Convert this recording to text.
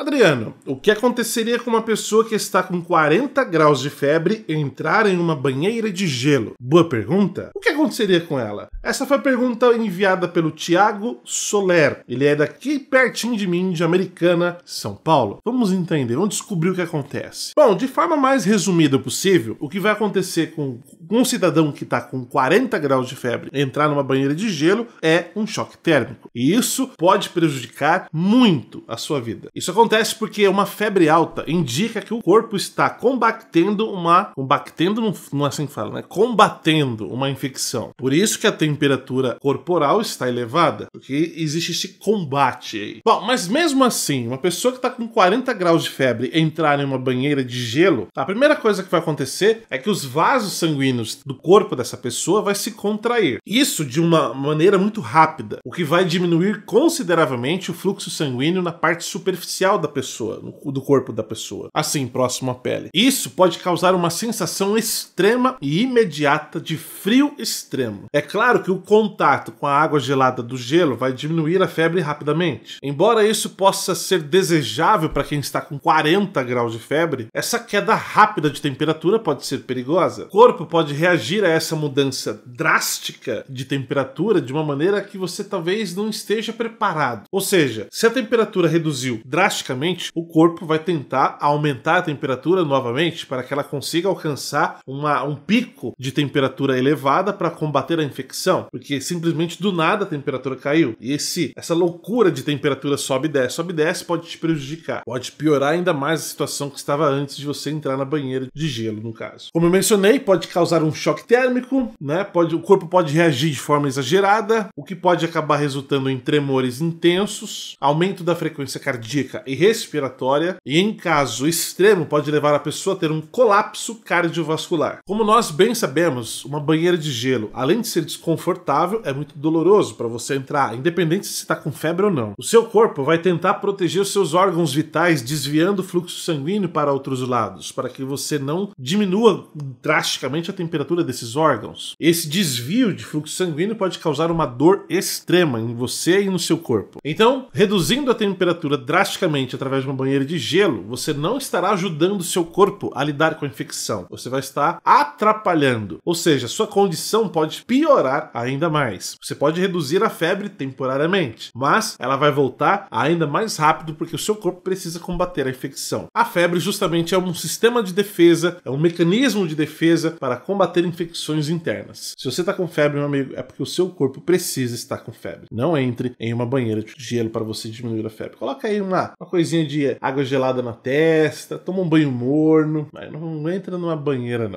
Adriano, o que aconteceria com uma pessoa que está com 40 graus de febre entrar em uma banheira de gelo? Boa pergunta. O que aconteceria com ela? Essa foi a pergunta enviada pelo Tiago Soler. Ele é daqui pertinho de mim, de Americana, São Paulo. Vamos entender, vamos descobrir o que acontece. Bom, de forma mais resumida possível, o que vai acontecer com um cidadão que está com 40 graus de febre entrar numa banheira de gelo é um choque térmico. E isso pode prejudicar muito a sua vida. Isso acontece acontece porque uma febre alta indica que o corpo está combatendo uma. combatendo, não, é assim que fala, né? Combatendo uma infecção. Por isso que a temperatura corporal está elevada, porque existe esse combate aí. Bom, mas mesmo assim, uma pessoa que está com 40 graus de febre entrar em uma banheira de gelo, a primeira coisa que vai acontecer é que os vasos sanguíneos do corpo dessa pessoa vai se contrair. Isso de uma maneira muito rápida, o que vai diminuir consideravelmente o fluxo sanguíneo na parte superficial da pessoa, do corpo da pessoa, assim próximo à pele. Isso pode causar uma sensação extrema e imediata de frio extremo. É claro que o contato com a água gelada do gelo vai diminuir a febre rapidamente. Embora isso possa ser desejável para quem está com 40 graus de febre, essa queda rápida de temperatura pode ser perigosa. O corpo pode reagir a essa mudança drástica de temperatura de uma maneira que você talvez não esteja preparado. Ou seja, se a temperatura reduziu drasticamente automaticamente o corpo vai tentar aumentar a temperatura novamente para que ela consiga alcançar uma, um pico de temperatura elevada para combater a infecção, porque simplesmente do nada a temperatura caiu. E esse, essa loucura de temperatura sobe e desce, sobe e desce pode te prejudicar, pode piorar ainda mais a situação que estava antes de você entrar na banheira de gelo, no caso. Como eu mencionei, pode causar um choque térmico, né? Pode, o corpo pode reagir de forma exagerada, o que pode acabar resultando em tremores intensos, aumento da frequência cardíaca e respiratória e, em caso extremo, pode levar a pessoa a ter um colapso cardiovascular. Como nós bem sabemos, uma banheira de gelo, além de ser desconfortável, é muito doloroso para você entrar, independente se está com febre ou não. O seu corpo vai tentar proteger os seus órgãos vitais, desviando o fluxo sanguíneo para outros lados, para que você não diminua drasticamente a temperatura desses órgãos. Esse desvio de fluxo sanguíneo pode causar uma dor extrema em você e no seu corpo. Então, reduzindo a temperatura drasticamente através de uma banheira de gelo, você não estará ajudando seu corpo a lidar com a infecção, você vai estar atrapalhando. Ou seja, sua condição pode piorar ainda mais. Você pode reduzir a febre temporariamente, mas ela vai voltar ainda mais rápido porque o seu corpo precisa combater a infecção. A febre justamente é um sistema de defesa, é um mecanismo de defesa para combater infecções internas. Se você está com febre, meu amigo, é porque o seu corpo precisa estar com febre. Não entre em uma banheira de gelo para você diminuir a febre. Coloca aí uma, uma coisinha de água gelada na testa, toma um banho morno, mas não entra numa banheira não.